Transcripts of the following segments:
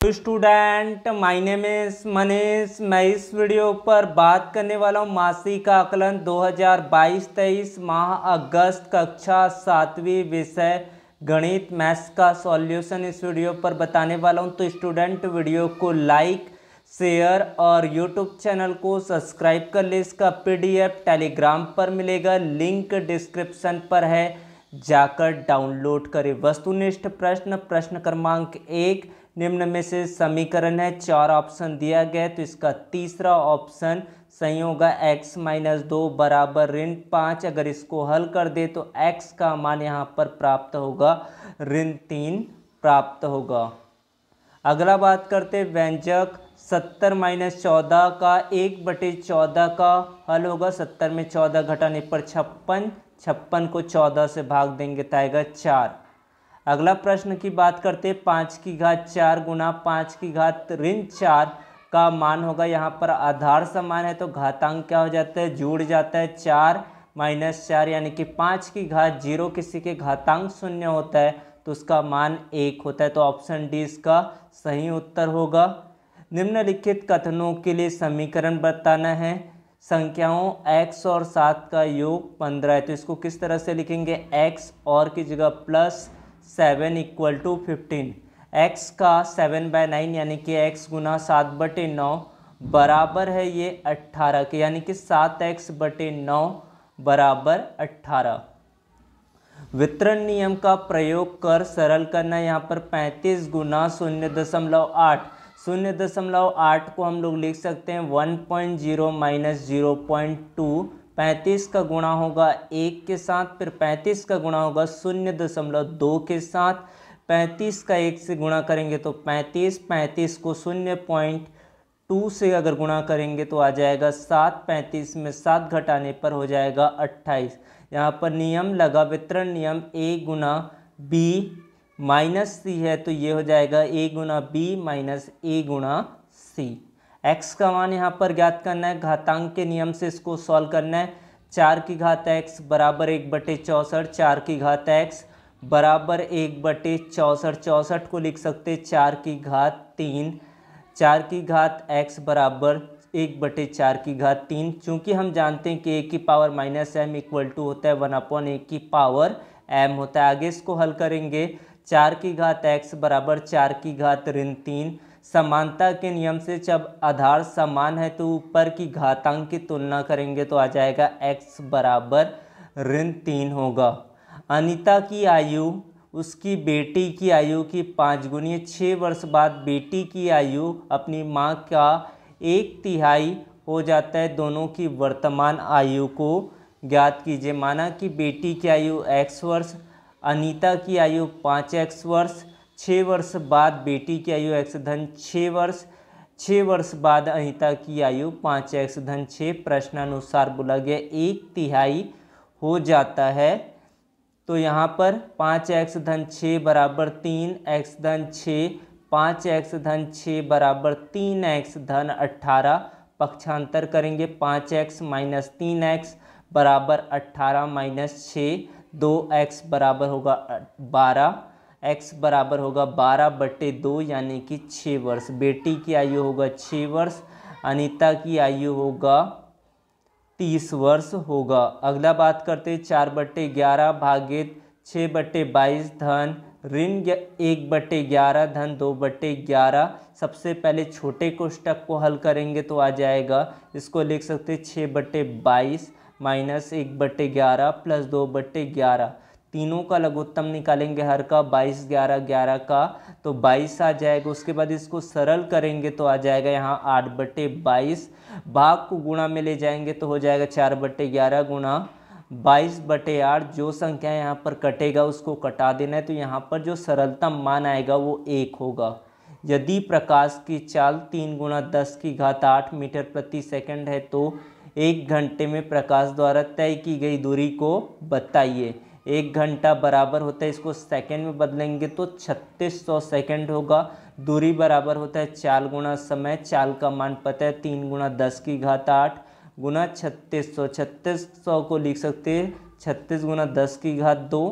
तो स्टूडेंट मायने में मनीष मैं इस वीडियो पर बात करने वाला हूँ मासिक का आकलन 2022-23 माह अगस्त कक्षा सातवीं विषय गणित मैथ्स का सॉल्यूशन इस वीडियो पर बताने वाला हूँ तो स्टूडेंट वीडियो को लाइक शेयर और यूट्यूब चैनल को सब्सक्राइब कर ले इसका पीडीएफ टेलीग्राम पर मिलेगा लिंक डिस्क्रिप्शन पर है जाकर डाउनलोड करें वस्तुनिष्ठ प्रश्न प्रश्न क्रमांक एक निम्न में से समीकरण है चार ऑप्शन दिया गया है तो इसका तीसरा ऑप्शन सही होगा x माइनस दो बराबर ऋण पाँच अगर इसको हल कर दे तो x का मान यहाँ पर प्राप्त होगा ऋण तीन प्राप्त होगा अगला बात करते व्यंजक सत्तर माइनस चौदह का एक बटे चौदह का हल होगा सत्तर में चौदह घटाने पर छप्पन छप्पन को चौदह से भाग देंगे तो आएगा चार अगला प्रश्न की बात करते हैं पाँच की घात चार गुना पाँच की घात ऋण चार का मान होगा यहाँ पर आधार समान है तो घातांक क्या हो जाता है जुड़ जाता है चार माइनस चार यानी कि पाँच की घात जीरो किसी के घातांक शून्य होता है तो उसका मान एक होता है तो ऑप्शन डी इसका सही उत्तर होगा निम्नलिखित कथनों के लिए समीकरण बताना है संख्याओं x और सात का योग पंद्रह है तो इसको किस तरह से लिखेंगे x और की जगह plus seven equal to fifteen x का सेवन बाय नाइन यानी कि एक्स गुना सात बटे नौ बराबर है ये अट्ठारह के यानी कि सात एक्स बटे नौ बराबर अट्ठारह वितरण नियम का प्रयोग कर सरल करना यहाँ पर पैंतीस गुना शून्य दशमलव आठ शून्य दशमलव आठ को हम लोग लिख सकते हैं one point zero minus zero point two पैंतीस का गुणा होगा एक के साथ फिर पैंतीस का गुणा होगा शून्य दशमलव दो के साथ पैंतीस का एक से गुणा करेंगे तो पैंतीस पैंतीस को शून्य पॉइंट टू से अगर गुणा करेंगे तो आ जाएगा सात पैंतीस में सात घटाने पर हो जाएगा अट्ठाईस यहाँ पर नियम लगा वितरण नियम ए गुना बी माइनस सी है तो ये हो जाएगा ए गुना बी माइनस ए गुना सी एक्स का मान यहाँ पर ज्ञात करना है घातांक के नियम से इसको सॉल्व करना है चार की घात एक्स बराबर एक बटे चौंसठ चार की घात एक्स बराबर एक बटे चौंसठ चौंसठ को लिख सकते चार की घात तीन चार की घात एक्स बराबर एक बटे चार की घात तीन चूँकि हम जानते हैं कि ए की power minus M equal to होता है वन अपॉन ए की पावर एम होता है आगे इसको हल करेंगे चार की घात एक्स बराबर चार की घात ऋण तीन समानता के नियम से जब आधार समान है तो ऊपर की घातांक की तुलना करेंगे तो आ जाएगा x बराबर ऋण तीन होगा अनिता की आयु उसकी बेटी की आयु की पाँच गुनी छः वर्ष बाद बेटी की आयु अपनी माँ का एक तिहाई हो जाता है दोनों की वर्तमान आयु को ज्ञात कीजिए माना कि बेटी की आयु एक्स वर्ष अनीता की आयु पाँच एक्स वर्ष छः वर्ष बाद बेटी की आयु एक्स धन छः वर्ष छः वर्ष बाद अहिता की आयु पाँच एक्स धन छः प्रश्नानुसार बोला गया एक तिहाई हो जाता है तो यहाँ पर पाँच एक्स धन छः बराबर तीन एक्स धन छः पाँच एक्स धन छः बराबर तीन एक्स धन अट्ठारह पक्षांतर करेंगे पाँच एक्स माइनस तीन एक्स बराबर अट्ठारह माइनस छः दो एक्स बराबर होगा बारह एक्स बराबर होगा बारह बट्टे दो यानी कि छः वर्ष बेटी की आयु होगा छः वर्ष अनीता की आयु होगा तीस वर्ष होगा अगला बात करते हैं चार बट्टे ग्यारह भागित छः बट्टे बाईस धन ऋण एक बट्टे ग्यारह धन दो बट्टे ग्यारह सबसे पहले छोटे कोष्टक को हल करेंगे तो आ जाएगा इसको लिख सकते छः बट्टे बाईस माइनस एक बट्टे ग्यारह प्लस दो बट्टे ग्यारह तीनों का लघुत्तम निकालेंगे हर का बाईस ग्यारह ग्यारह का तो बाईस आ जाएगा उसके बाद इसको सरल करेंगे तो आ जाएगा यहाँ आठ बटे बाईस भाग को गुणा में ले जाएंगे तो हो जाएगा चार बटे ग्यारह गुणा बाईस बटे आठ जो संख्या यहाँ पर कटेगा उसको कटा देना है तो यहाँ पर जो सरलतम मान आएगा वो एक होगा यदि प्रकाश की चाल तीन गुणा दस की घात आठ मीटर प्रति सेकंड है तो एक घंटे में प्रकाश द्वारा तय की गई दूरी को बताइए एक घंटा बराबर होता है इसको सेकेंड में बदलेंगे तो छत्तीस सौ सेकेंड होगा दूरी बराबर होता है चाल गुणा समय चाल का मान पता है तीन गुणा दस की घात आठ गुना छत्तीस सौ छत्तीस सौ को लिख सकते हैं छत्तीस गुना दस की घात दो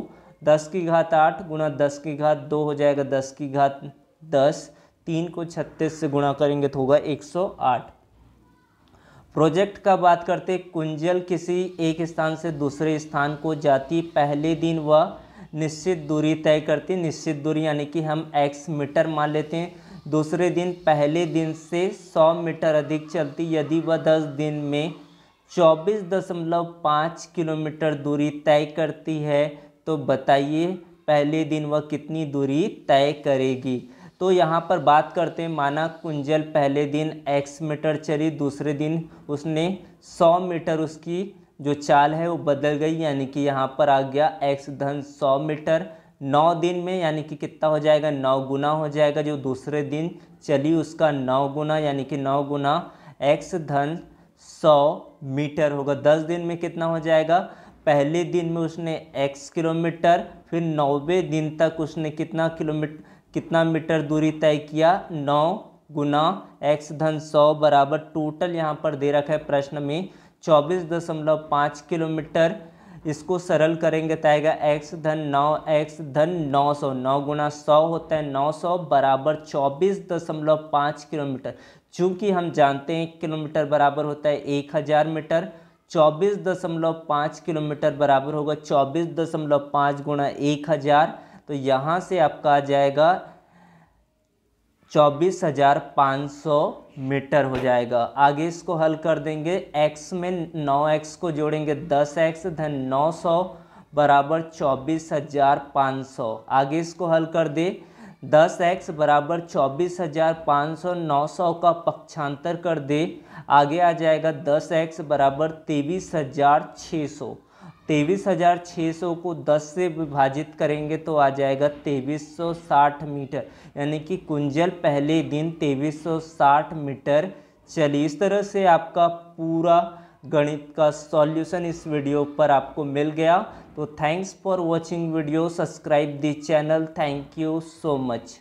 दस की घात आठ गुना दस की घात दो हो जाएगा दस की घात दस तीन को छत्तीस से गुणा करेंगे तो होगा एक सौ आठ प्रोजेक्ट का बात करते कुंजल किसी एक स्थान से दूसरे स्थान को जाती पहले दिन वह निश्चित दूरी तय करती निश्चित दूरी यानी कि हम एक्स मीटर मान लेते हैं दूसरे दिन पहले दिन से सौ मीटर अधिक चलती यदि वह दस दिन में चौबीस दशमलव पाँच किलोमीटर दूरी तय करती है तो बताइए पहले दिन वह कितनी दूरी तय करेगी तो यहाँ पर बात करते हैं माना कुंजल पहले दिन एक्स मीटर चली दूसरे दिन उसने सौ मीटर उसकी जो चाल है वो बदल गई यानी कि यहाँ पर आ गया एक्स धन सौ मीटर नौ दिन में यानी कि कितना हो जाएगा नौ गुना हो जाएगा जो दूसरे दिन चली उसका नौ गुना यानी कि नौ गुना एक्स धन सौ मीटर होगा दस दिन में कितना हो जाएगा पहले दिन में उसने एक्स किलोमीटर फिर नौवे दिन तक उसने कितना किलोमीटर कितना मीटर दूरी तय किया नौ गुना एक्स धन सौ बराबर टोटल यहाँ पर दे रखा है प्रश्न में चौबीस दशमलव पाँच किलोमीटर इसको सरल करेंगे तो आएगा एक्स धन नौ एक्स धन नौ सौ नौ गुना सौ होता है नौ सौ बराबर चौबीस दशमलव पाँच किलोमीटर चूँकि हम जानते हैं किलोमीटर बराबर होता है एक हज़ार मीटर चौबीस दशमलव पाँच किलोमीटर बराबर होगा चौबीस दशमलव पाँच गुना एक हज़ार तो यहाँ से आपका आ जाएगा चौबीस हजार पाँच सौ मीटर हो जाएगा आगे इसको हल कर देंगे एक्स में नौ एक्स को जोड़ेंगे दस एक्स धन नौ सौ बराबर चौबीस हजार पाँच सौ आगे इसको हल कर दे दस एक्स बराबर चौबीस हजार पाँच सौ नौ सौ का पक्षांतर कर दे आगे आ जाएगा दस एक्स बराबर तेईस हजार छः सौ तेईस हज़ार छः सौ को दस से विभाजित करेंगे तो आ जाएगा तेईस सौ साठ मीटर यानी कि कुंजल पहले दिन तेईस सौ साठ मीटर चली इस तरह से आपका पूरा गणित का सॉल्यूशन इस वीडियो पर आपको मिल गया तो thanks for watching video subscribe the channel thank you so much